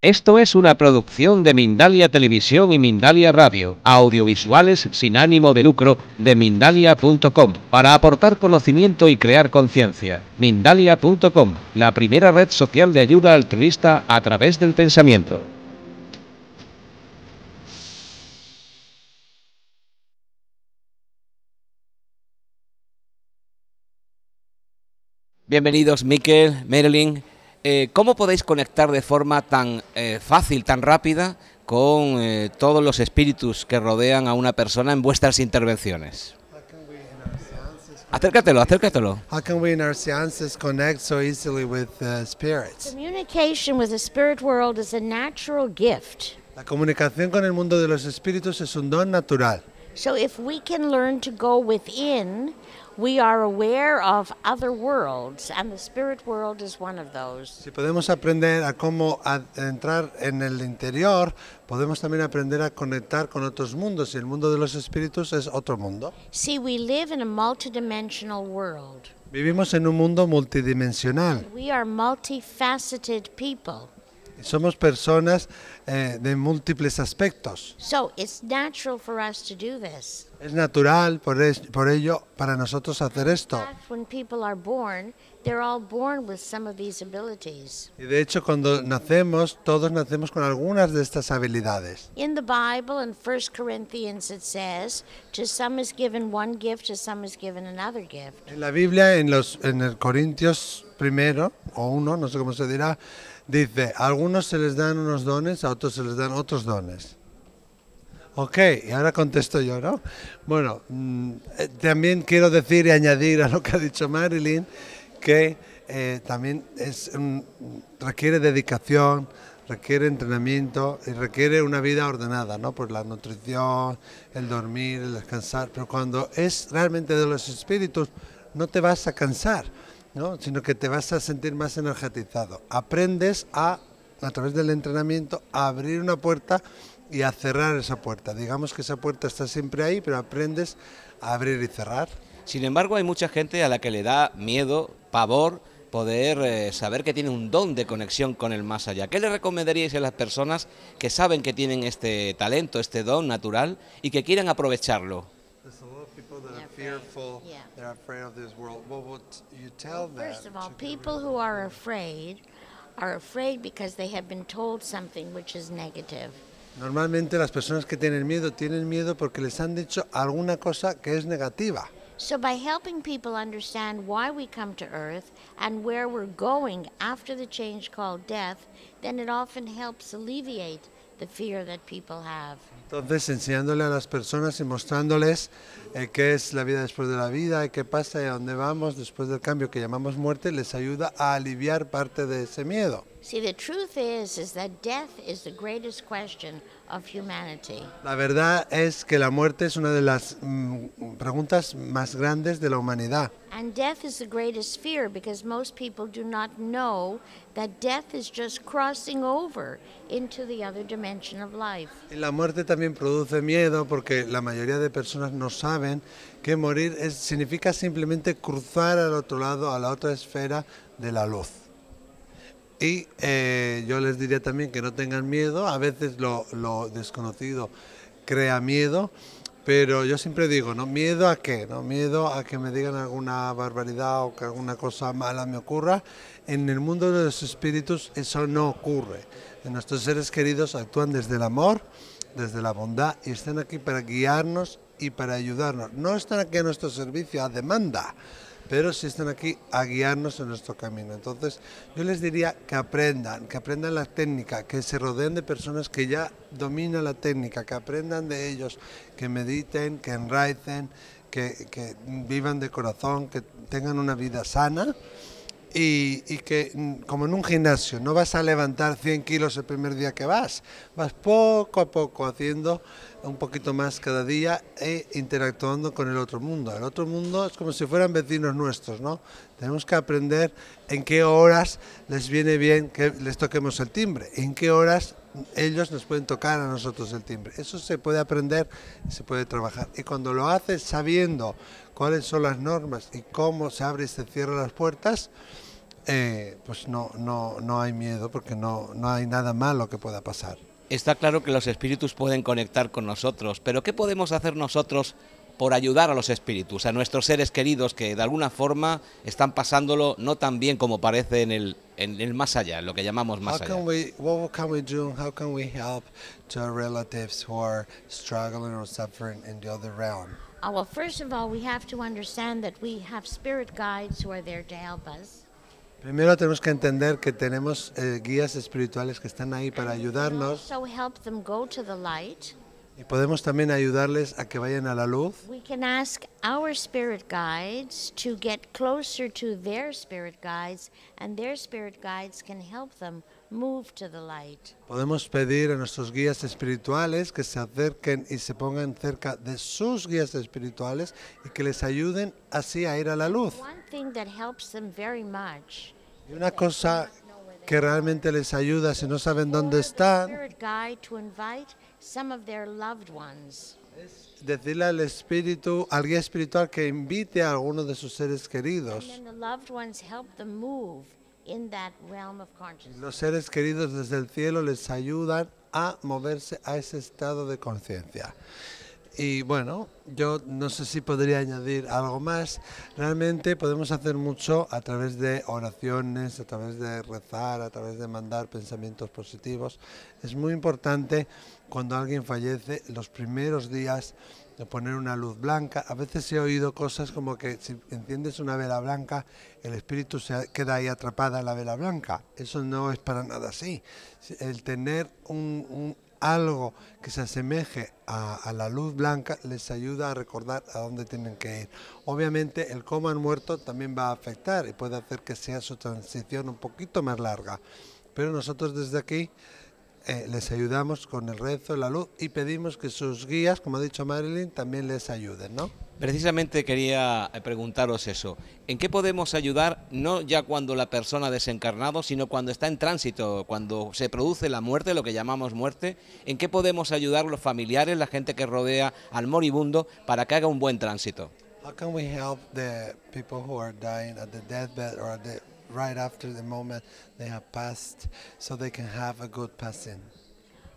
Esto es una producción de Mindalia Televisión y Mindalia Radio, audiovisuales sin ánimo de lucro de mindalia.com, para aportar conocimiento y crear conciencia. Mindalia.com, la primera red social de ayuda altruista a través del pensamiento. Bienvenidos Miquel, Marilyn, eh, ¿Cómo podéis conectar de forma tan eh, fácil, tan rápida, con eh, todos los espíritus que rodean a una persona en vuestras intervenciones? Acércatelo, acércatelo. La comunicación con el mundo de los espíritus es un don natural. So if we can learn to go within, we are aware of other worlds, and the spirit world is one of those. Si podemos aprender a cómo a entrar en el interior, podemos también aprender a conectar con otros mundos. Y el mundo de los espíritus es otro mundo. See, we live in a multidimensional world. Vivimos en un mundo multidimensional. We are multifaceted people. Somos personas eh, de múltiples aspectos. So it's natural for us to do this. Es natural por, es, por ello para nosotros hacer esto. When people are born, they're all born with some of these abilities. Y de hecho cuando nacemos, todos nacemos con algunas de estas habilidades. In the Bible in 1 Corinthians it says, to some is given one gift, to some is given another gift. En la Biblia en los en el Corintios primero o uno, no sé cómo se dirá, Dice, a algunos se les dan unos dones, a otros se les dan otros dones. Ok, y ahora contesto yo, ¿no? Bueno, mm, eh, también quiero decir y añadir a lo que ha dicho Marilyn, que eh, también es, requiere dedicación, requiere entrenamiento y requiere una vida ordenada, ¿no? Por pues la nutrición, el dormir, el descansar, pero cuando es realmente de los espíritus, no te vas a cansar ¿no? sino que te vas a sentir más energetizado. Aprendes a, a través del entrenamiento, a abrir una puerta y a cerrar esa puerta. Digamos que esa puerta está siempre ahí, pero aprendes a abrir y cerrar. Sin embargo, hay mucha gente a la que le da miedo, pavor, poder eh, saber que tiene un don de conexión con el más allá. ¿Qué le recomendaríais a las personas que saben que tienen este talento, este don natural y que quieren aprovecharlo? they're fearful. Yeah. They're afraid of this world. What would you tell well, them? First of all, people who are afraid are afraid because they have been told something which is negative. Normalmente las personas que tienen miedo tienen miedo porque les han dicho alguna cosa que es negativa. So by helping people understand why we come to earth and where we're going after the change called death, then it often helps alleviate Entonces enseñándole a las personas y mostrándoles eh, qué es la vida después de la vida, qué pasa y a dónde vamos después del cambio que llamamos muerte, les ayuda a aliviar parte de ese miedo. La verdad es que la muerte es una de las mm, preguntas más grandes de la humanidad. Y la muerte también produce miedo porque la mayoría de personas no saben que morir significa simplemente cruzar al otro lado, a la otra esfera de la luz. Y eh, yo les diría también que no tengan miedo, a veces lo, lo, desconocido crea miedo, pero yo siempre digo, ¿no? ¿Miedo a qué? ¿No? Miedo a que me digan alguna barbaridad o que alguna cosa mala me ocurra. En el mundo de los espíritus eso no ocurre. Nuestros seres queridos actúan desde el amor, desde la bondad y están aquí para guiarnos y para ayudarnos. No están aquí a nuestro servicio a demanda pero si están aquí a guiarnos en nuestro camino. Entonces yo les diría que aprendan, que aprendan la técnica, que se rodeen de personas que ya dominan la técnica, que aprendan de ellos, que mediten, que enraicen, que, vivan de corazón, que tengan una vida sana. Y, y, que mm, como en un gimnasio, no vas a levantar 100 kilos el primer día que vas, vas poco a poco haciendo un poquito más cada día e interactuando con el otro mundo. El otro mundo es como si fueran vecinos nuestros, ¿no? Tenemos que aprender en qué horas les viene bien que les toquemos el timbre, en qué horas ellos nos pueden tocar a nosotros el timbre. Eso se puede aprender se puede trabajar. Y cuando lo haces sabiendo cuáles son las normas y cómo se abre y se cierran las puertas, eh, pues no, no, no hay miedo porque no, no hay nada malo que pueda pasar. Está claro que los espíritus pueden conectar con nosotros, pero ¿qué podemos hacer nosotros por ayudar a los espíritus, a nuestros seres queridos que de alguna forma están pasándolo no tan bien como parece en el, en el más allá, lo que llamamos más allá? realm? well, first of all, we have to understand that we have spirit guides who are there to help us. Primero tenemos que entender que tenemos eh, guías espirituales que están ahí para ayudarnos. Y podemos también ayudarles a que vayan a la luz. Podemos pedir a nuestros guías espirituales que se acerquen y se pongan cerca de sus guías espirituales y que les ayuden así a ir a la luz. Y una cosa que realmente les ayuda si no saben dónde están es decirle al espíritu, al guía espiritual que invite a alguno de sus seres queridos. Los seres queridos desde el cielo les ayudan a moverse a ese estado de conciencia y bueno, yo no sé si podría añadir algo más. Realmente podemos hacer mucho a través de oraciones, a través de rezar, a través de mandar pensamientos positivos. Es muy importante cuando alguien fallece los primeros días de poner una luz blanca. A veces he oído cosas como que si enciendes una vela blanca, el espíritu se queda ahí atrapada en la vela blanca. Eso no es para nada así. El tener un, algo que se asemeje a, la luz blanca les ayuda a recordar a dónde tienen que ir. Obviamente el coma han muerto también va a afectar y puede hacer que sea su transición un poquito más larga. Pero nosotros desde aquí eh, les ayudamos con el rezo, la luz y pedimos que sus guías, como ha dicho Marilyn, también les ayuden, ¿no? Precisamente quería eh, preguntaros eso. ¿En qué podemos ayudar no ya cuando la persona ha desencarnado, sino cuando está en tránsito, cuando se produce la muerte, lo que llamamos muerte? ¿En qué podemos ayudar los familiares, la gente que rodea al moribundo para que haga un buen tránsito? right after the moment they have passed so they can have a good passing?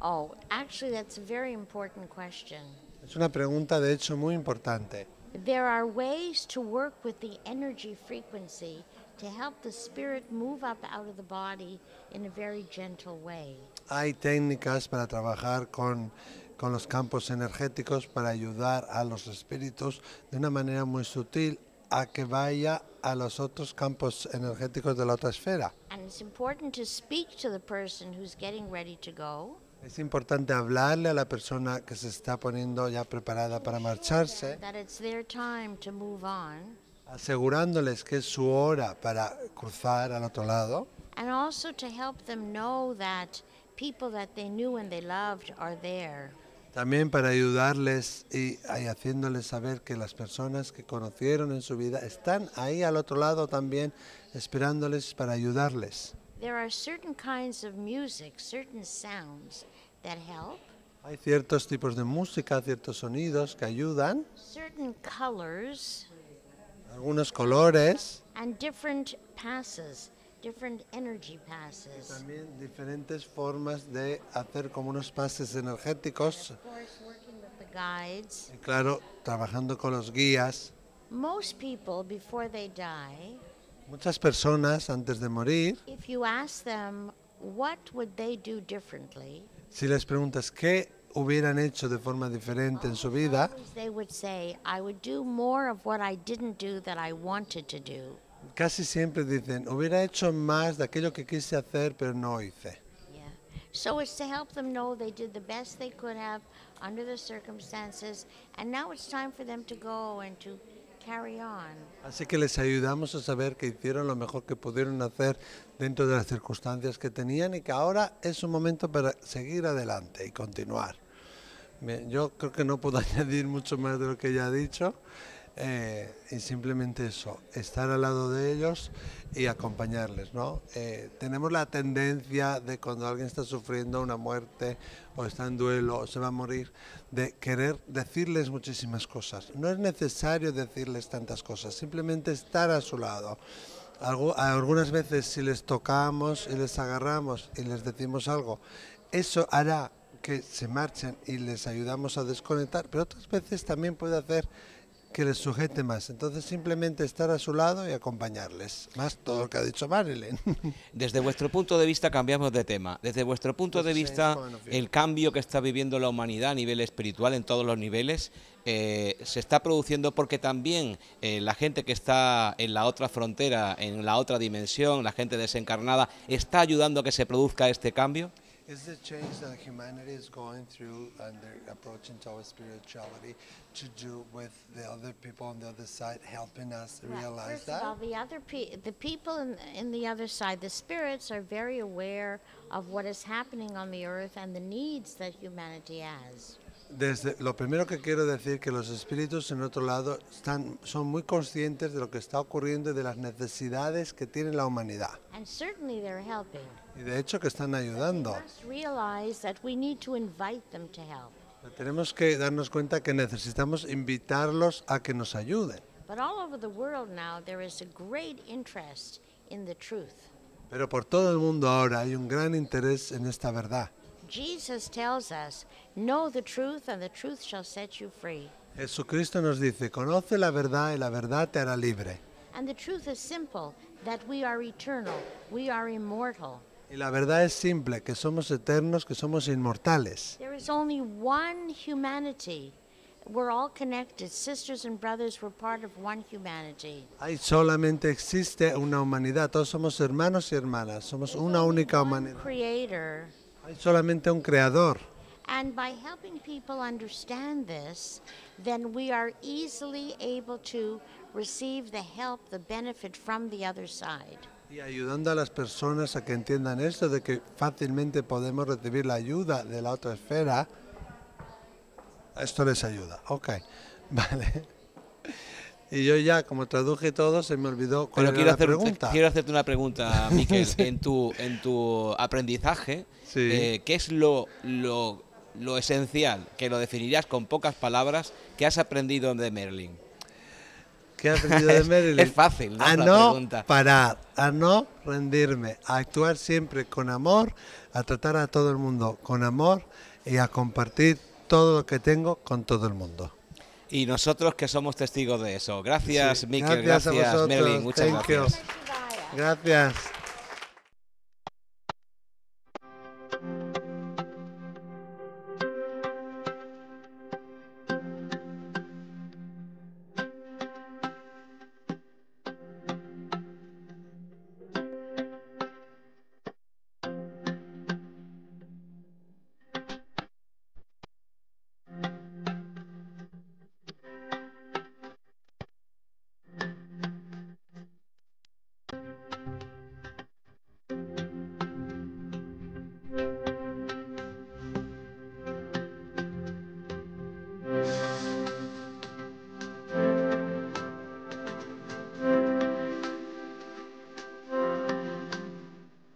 Oh, actually, that's a very important question. Es una pregunta de hecho muy importante. There are ways to work with the energy frequency to help the spirit move up out of the body in a very gentle way. Hay técnicas para trabajar con con los campos energéticos para ayudar a los espíritus de una manera muy sutil a que vaya a los otros campos energéticos de la otra esfera. Es importante hablarle a la persona que se está poniendo ya preparada para marcharse, asegurándoles que es su hora para cruzar al otro lado. And also to help them know that people that they knew and they loved are también para ayudarles y, haciéndoles saber que las personas que conocieron en su vida están ahí al otro lado también esperándoles para ayudarles. Hay ciertos tipos de música, ciertos sonidos que ayudan. Algunos colores. And different passes different También diferentes formas de hacer como unos pases energéticos. Y claro, trabajando con los guías. Muchas personas antes de morir. Si les preguntas qué hubieran hecho de forma diferente en su vida. didn't that wanted do casi siempre dicen, hubiera hecho más de aquello que quise hacer, pero no hice. Así que les ayudamos a saber que hicieron lo mejor que pudieron hacer dentro de las circunstancias que tenían y que ahora es un momento para seguir adelante y continuar. yo creo que no puedo añadir mucho más de lo que ya he dicho. Eh, y simplemente eso, estar al lado de ellos y acompañarles, ¿no? Eh, tenemos la tendencia de cuando alguien está sufriendo una muerte o está en duelo o se va a morir, de querer decirles muchísimas cosas. No es necesario decirles tantas cosas, simplemente estar a su lado. Algo, algunas veces si les tocamos y les agarramos y les decimos algo, eso hará que se marchen y les ayudamos a desconectar, pero otras veces también puede hacer que les sujete más. Entonces simplemente estar a su lado y acompañarles. Más todo lo que ha dicho Marilyn. Desde vuestro punto de vista cambiamos de tema. Desde vuestro punto pues de vista, el cambio que está viviendo la humanidad a nivel espiritual en todos los niveles eh, se está produciendo porque también eh, la gente que está en la otra frontera, en la otra dimensión, la gente desencarnada, está ayudando a que se produzca este cambio. Is the change that humanity is going through and their approach into our spirituality to do with the other people on the other side helping us right. realize First that? Of all, the other pe- the people in, in the other side, the spirits are very aware of what is happening on the earth and the needs that humanity has. desde, lo primero que quiero decir que los espíritus en otro lado están, son muy conscientes de lo que está ocurriendo y de las necesidades que tiene la humanidad. Y de hecho que están ayudando. tenemos que darnos cuenta que necesitamos invitarlos a que nos ayuden. Pero por todo el mundo ahora hay un gran interés en esta verdad. Jesus tells us, know the truth and the truth shall set you free. Jesucristo nos dice, conoce la verdad y la verdad te hará libre. And the truth is simple, that we are eternal, we are immortal. Y la verdad es simple, que somos eternos, que somos inmortales. There is only one humanity. We're all connected. Sisters and brothers, we're part of one humanity. Hay solamente existe una humanidad. Todos somos hermanos y hermanas. Somos There's una única humanidad. Creator solamente un creador. Y ayudando a las personas a que entiendan esto, de que fácilmente podemos recibir la ayuda de la otra esfera, esto les ayuda. Ok, vale. Y yo ya, como traduje todo, se me olvidó cuál quiero hacer, Quiero hacerte una pregunta, Miquel. en, tu, en tu aprendizaje, eh, ¿qué es lo, lo, lo, esencial, que lo definirías con pocas palabras, que has aprendido de Merlin? ¿Qué he aprendido de Merlin? es, fácil, ¿no? A no a no rendirme, a actuar siempre con amor, a tratar a todo el mundo con amor y a compartir todo lo que tengo con todo el mundo y nosotros que somos testigos de eso. Gracias, sí, Miquel, gracias, Meli. Merlin, muchas gracias. Gracias.